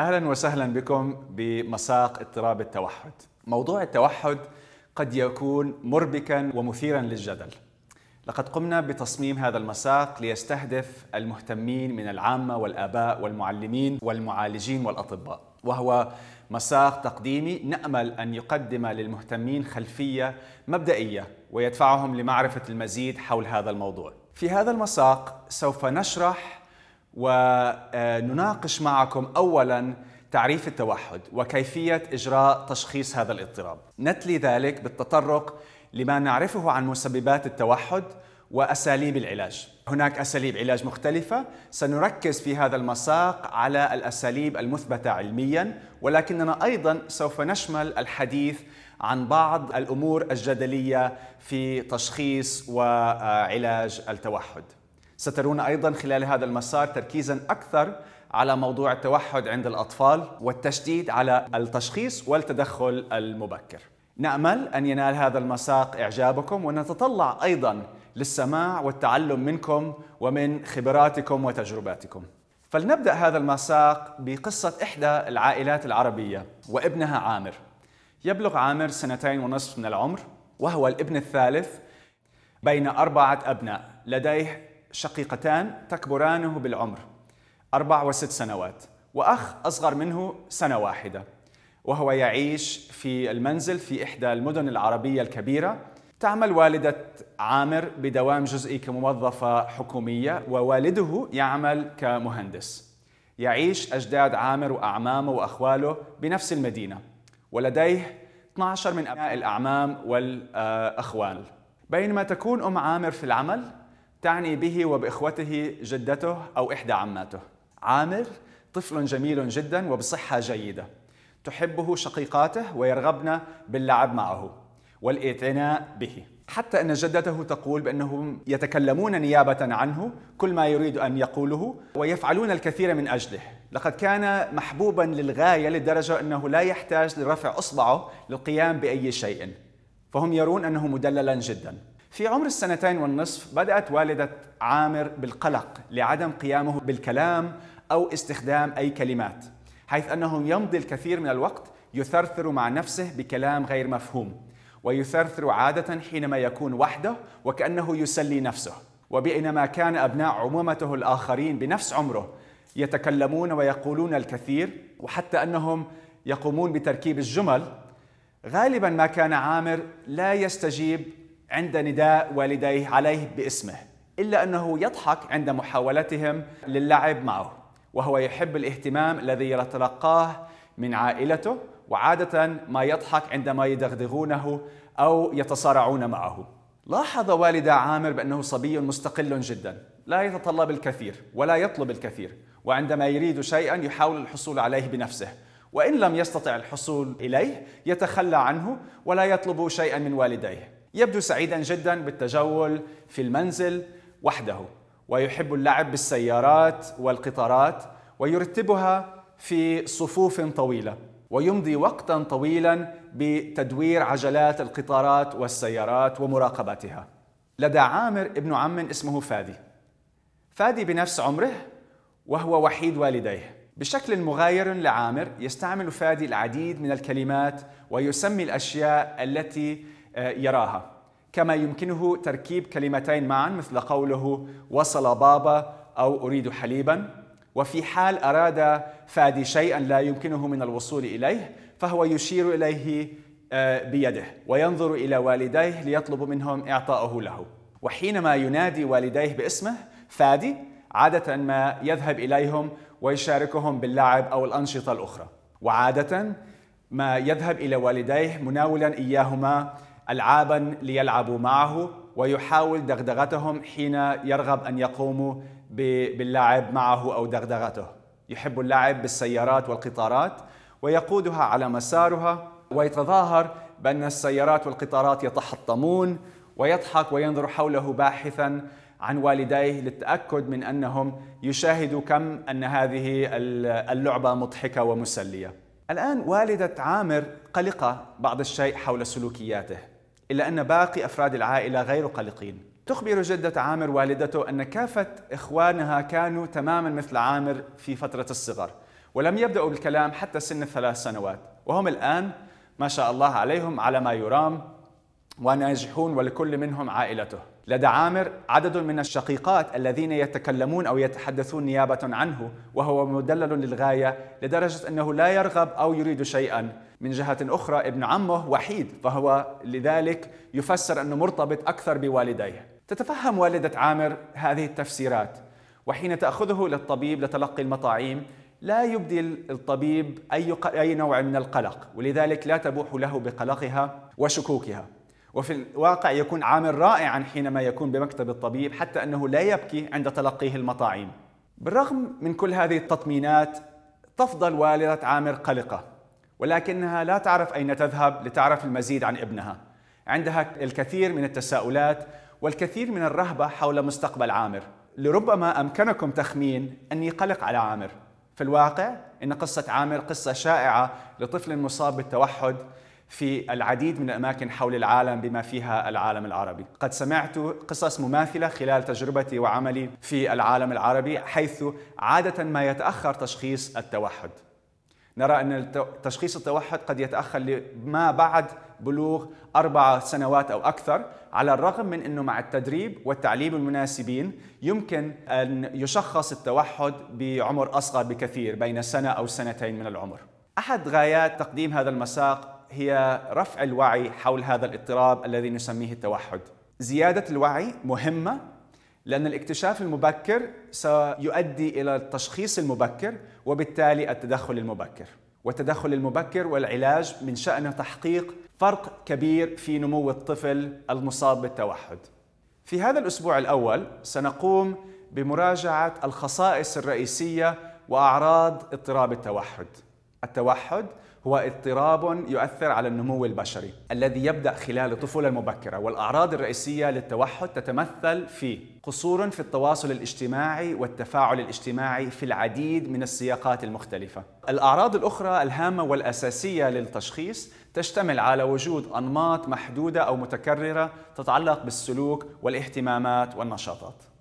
اهلا وسهلا بكم بمساق اضطراب التوحد. موضوع التوحد قد يكون مربكا ومثيرا للجدل. لقد قمنا بتصميم هذا المساق ليستهدف المهتمين من العامه والاباء والمعلمين والمعالجين والاطباء، وهو مساق تقديمي نامل ان يقدم للمهتمين خلفيه مبدئيه ويدفعهم لمعرفه المزيد حول هذا الموضوع. في هذا المساق سوف نشرح ونناقش معكم اولا تعريف التوحد وكيفيه اجراء تشخيص هذا الاضطراب. نتلي ذلك بالتطرق لما نعرفه عن مسببات التوحد واساليب العلاج. هناك اساليب علاج مختلفه، سنركز في هذا المساق على الاساليب المثبته علميا، ولكننا ايضا سوف نشمل الحديث عن بعض الامور الجدليه في تشخيص وعلاج التوحد. سترون أيضا خلال هذا المسار تركيزا أكثر على موضوع التوحد عند الأطفال والتشديد على التشخيص والتدخل المبكر نأمل أن ينال هذا المساق إعجابكم ونتطلع أيضا للسماع والتعلم منكم ومن خبراتكم وتجرباتكم فلنبدأ هذا المساق بقصة إحدى العائلات العربية وابنها عامر يبلغ عامر سنتين ونصف من العمر وهو الابن الثالث بين أربعة أبناء لديه شقيقتان تكبرانه بالعمر أربع وست سنوات وأخ أصغر منه سنة واحدة وهو يعيش في المنزل في إحدى المدن العربية الكبيرة تعمل والدة عامر بدوام جزئي كموظفة حكومية ووالده يعمل كمهندس يعيش أجداد عامر وأعمامه وأخواله بنفس المدينة ولديه 12 من أبناء الأعمام والأخوال بينما تكون أم عامر في العمل تعني به وبإخوته جدته أو إحدى عماته عامر طفل جميل جدا وبصحة جيدة تحبه شقيقاته ويرغبن باللعب معه والاعتناء به حتى أن جدته تقول بأنهم يتكلمون نيابة عنه كل ما يريد أن يقوله ويفعلون الكثير من أجله لقد كان محبوبا للغاية لدرجة أنه لا يحتاج لرفع أصبعه للقيام بأي شيء فهم يرون أنه مدللا جدا في عمر السنتين والنصف بدأت والدة عامر بالقلق لعدم قيامه بالكلام أو استخدام أي كلمات حيث أنه يمضي الكثير من الوقت يثرثر مع نفسه بكلام غير مفهوم ويثرثر عادة حينما يكون وحده وكأنه يسلي نفسه وبينما كان أبناء عمومته الآخرين بنفس عمره يتكلمون ويقولون الكثير وحتى أنهم يقومون بتركيب الجمل غالبا ما كان عامر لا يستجيب عند نداء والديه عليه باسمه إلا أنه يضحك عند محاولتهم للعب معه وهو يحب الاهتمام الذي يتلقاه من عائلته وعادة ما يضحك عندما يدغدغونه أو يتصارعون معه لاحظ والد عامر بأنه صبي مستقل جدا لا يتطلب الكثير ولا يطلب الكثير وعندما يريد شيئا يحاول الحصول عليه بنفسه وإن لم يستطع الحصول إليه يتخلى عنه ولا يطلب شيئا من والديه يبدو سعيدا جدا بالتجول في المنزل وحده ويحب اللعب بالسيارات والقطارات ويرتبها في صفوف طويله ويمضي وقتا طويلا بتدوير عجلات القطارات والسيارات ومراقبتها لدى عامر ابن عم اسمه فادي فادي بنفس عمره وهو وحيد والديه بشكل مغاير لعامر يستعمل فادي العديد من الكلمات ويسمي الاشياء التي آه، يراها كما يمكنه تركيب كلمتين معا مثل قوله وصل بابا أو أريد حليبا وفي حال أراد فادي شيئا لا يمكنه من الوصول إليه فهو يشير إليه آه، بيده وينظر إلى والديه ليطلب منهم إعطاءه له وحينما ينادي والديه باسمه فادي عادة ما يذهب إليهم ويشاركهم باللعب أو الأنشطة الأخرى وعادة ما يذهب إلى والديه مناولا إياهما ألعابا ليلعبوا معه ويحاول دغدغتهم حين يرغب أن يقوموا باللعب معه أو دغدغته يحب اللعب بالسيارات والقطارات ويقودها على مسارها ويتظاهر بأن السيارات والقطارات يتحطمون ويضحك وينظر حوله باحثا عن والديه للتأكد من أنهم يشاهدوا كم أن هذه اللعبة مضحكة ومسلية الآن والدة عامر قلقة بعض الشيء حول سلوكياته إلا أن باقي أفراد العائلة غير قلقين تخبر جدة عامر والدته أن كافة إخوانها كانوا تماما مثل عامر في فترة الصغر ولم يبدأوا بالكلام حتى سن الثلاث سنوات وهم الآن ما شاء الله عليهم على ما يرام وناجحون ولكل منهم عائلته لدى عامر عدد من الشقيقات الذين يتكلمون أو يتحدثون نيابة عنه وهو مدلل للغاية لدرجة أنه لا يرغب أو يريد شيئا من جهة أخرى ابن عمه وحيد فهو لذلك يفسر أنه مرتبط أكثر بوالديه تتفهم والدة عامر هذه التفسيرات وحين تأخذه إلى الطبيب لتلقي المطاعيم لا يبدي الطبيب أي نوع من القلق ولذلك لا تبوح له بقلقها وشكوكها وفي الواقع يكون عامل رائعا حينما يكون بمكتب الطبيب حتى انه لا يبكي عند تلقيه المطاعيم. بالرغم من كل هذه التطمينات تفضل والده عامر قلقه ولكنها لا تعرف اين تذهب لتعرف المزيد عن ابنها. عندها الكثير من التساؤلات والكثير من الرهبه حول مستقبل عامر. لربما امكنكم تخمين اني قلق على عامر. في الواقع ان قصه عامر قصه شائعه لطفل مصاب بالتوحد في العديد من الأماكن حول العالم بما فيها العالم العربي قد سمعت قصص مماثلة خلال تجربتي وعملي في العالم العربي حيث عادة ما يتأخر تشخيص التوحد نرى أن تشخيص التوحد قد يتأخر لما بعد بلوغ أربع سنوات أو أكثر على الرغم من أنه مع التدريب والتعليم المناسبين يمكن أن يشخص التوحد بعمر أصغر بكثير بين سنة أو سنتين من العمر أحد غايات تقديم هذا المساق هي رفع الوعي حول هذا الاضطراب الذي نسميه التوحد. زيادة الوعي مهمة لأن الاكتشاف المبكر سيؤدي إلى التشخيص المبكر وبالتالي التدخل المبكر. والتدخل المبكر والعلاج من شأنه تحقيق فرق كبير في نمو الطفل المصاب بالتوحد. في هذا الأسبوع الأول سنقوم بمراجعة الخصائص الرئيسية وأعراض اضطراب التوحد. التوحد هو اضطراب يؤثر على النمو البشري الذي يبدا خلال الطفوله المبكره والاعراض الرئيسيه للتوحد تتمثل في قصور في التواصل الاجتماعي والتفاعل الاجتماعي في العديد من السياقات المختلفه الاعراض الاخرى الهامه والاساسيه للتشخيص تشتمل على وجود انماط محدوده او متكرره تتعلق بالسلوك والاهتمامات والنشاطات